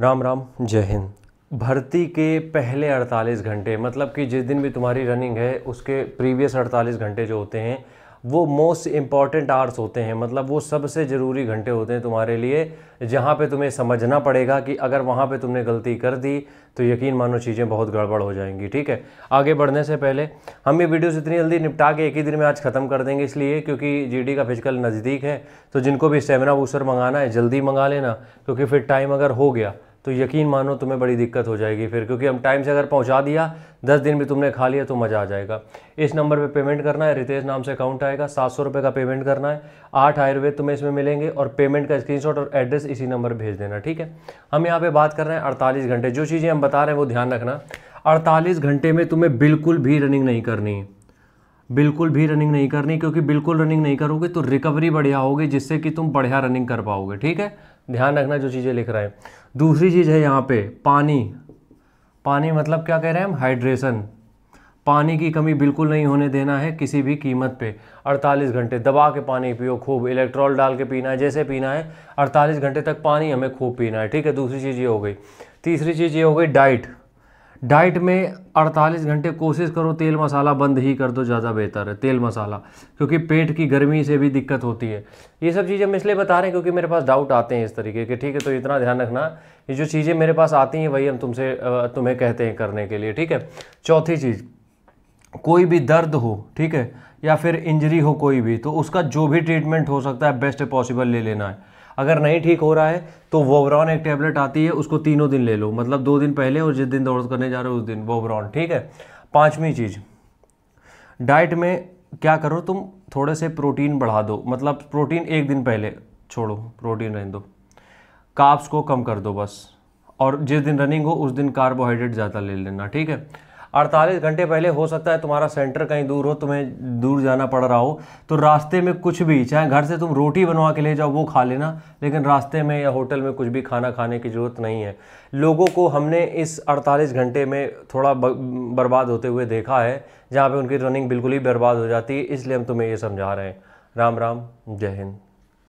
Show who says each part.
Speaker 1: राम राम जय हिंद भर्ती के पहले 48 घंटे मतलब कि जिस दिन भी तुम्हारी रनिंग है उसके प्रीवियस 48 घंटे जो होते हैं वो मोस्ट इम्पॉर्टेंट आर्स होते हैं मतलब वो सबसे ज़रूरी घंटे होते हैं तुम्हारे लिए जहाँ पे तुम्हें समझना पड़ेगा कि अगर वहाँ पे तुमने गलती कर दी तो यकीन मानो चीज़ें बहुत गड़बड़ हो जाएंगी ठीक है आगे बढ़ने से पहले हम ये वीडियोस इतनी जल्दी निपटा के एक ही दिन में आज ख़त्म कर देंगे इसलिए क्योंकि जी का फिजिकल नज़दीक है तो जिनको भी स्टेमिना बूस्टर मंगाना है जल्दी मंगा लेना क्योंकि फिर टाइम अगर हो गया तो यकीन मानो तुम्हें बड़ी दिक्कत हो जाएगी फिर क्योंकि हम टाइम से अगर पहुंचा दिया दस दिन भी तुमने खा लिया तो मज़ा आ जाएगा इस नंबर पे पेमेंट करना है रितेश नाम से अकाउंट आएगा सात सौ रुपये का पेमेंट करना है आठ आयुर्वेद तुम्हें इसमें मिलेंगे और पेमेंट का स्क्रीनशॉट और एड्रेस इसी नंबर भेज देना ठीक है हम यहाँ पर बात कर रहे हैं अड़तालीस घंटे जो चीज़ें हम बता रहे हैं वो ध्यान रखना अड़तालीस घंटे में तुम्हें बिल्कुल भी रनिंग नहीं करनी बिल्कुल भी रनिंग नहीं करनी क्योंकि बिल्कुल रनिंग नहीं करोगे तो रिकवरी बढ़िया होगी जिससे कि तुम बढ़िया रनिंग कर पाओगे ठीक है ध्यान रखना जो चीज़ें लिख रहे हैं दूसरी चीज़ है यहाँ पे पानी पानी मतलब क्या कह रहे हैं हम हाइड्रेशन पानी की कमी बिल्कुल नहीं होने देना है किसी भी कीमत पे 48 घंटे दबा के पानी पियो खूब इलेक्ट्रॉल डाल के पीना है जैसे पीना है 48 घंटे तक पानी हमें खूब पीना है ठीक है दूसरी चीज़ ये हो गई तीसरी चीज़ ये हो गई डाइट डाइट में 48 घंटे कोशिश करो तेल मसाला बंद ही कर दो ज़्यादा बेहतर है तेल मसाला क्योंकि पेट की गर्मी से भी दिक्कत होती है ये सब चीज़ें हम इसलिए बता रहे हैं क्योंकि मेरे पास डाउट आते हैं इस तरीके के ठीक है तो इतना ध्यान रखना ये जो चीज़ें मेरे पास आती हैं वही हम तुमसे तुम्हें कहते हैं करने के लिए ठीक है चौथी चीज़ कोई भी दर्द हो ठीक है या फिर इंजरी हो कोई भी तो उसका जो भी ट्रीटमेंट हो सकता है बेस्ट पॉसिबल ले लेना है अगर नहीं ठीक हो रहा है तो वोवरॉन एक टैबलेट आती है उसको तीनों दिन ले लो मतलब दो दिन पहले और जिस दिन दौड़ करने जा रहे हो उस दिन वोवरॉन ठीक है पाँचवीं चीज़ डाइट में क्या करो तुम थोड़े से प्रोटीन बढ़ा दो मतलब प्रोटीन एक दिन पहले छोड़ो प्रोटीन रहने दो काप्स को कम कर दो बस और जिस दिन रनिंग हो उस दिन कार्बोहाइड्रेट ज़्यादा ले लेना ठीक है अड़तालीस घंटे पहले हो सकता है तुम्हारा सेंटर कहीं दूर हो तुम्हें दूर जाना पड़ रहा हो तो रास्ते में कुछ भी चाहे घर से तुम रोटी बनवा के ले जाओ वो खा लेना लेकिन रास्ते में या होटल में कुछ भी खाना खाने की ज़रूरत नहीं है लोगों को हमने इस अड़तालीस घंटे में थोड़ा बर्बाद होते हुए देखा है जहाँ पर उनकी रनिंग बिल्कुल ही बर्बाद हो जाती है इसलिए हम तुम्हें ये समझा रहे हैं राम राम जय हिंद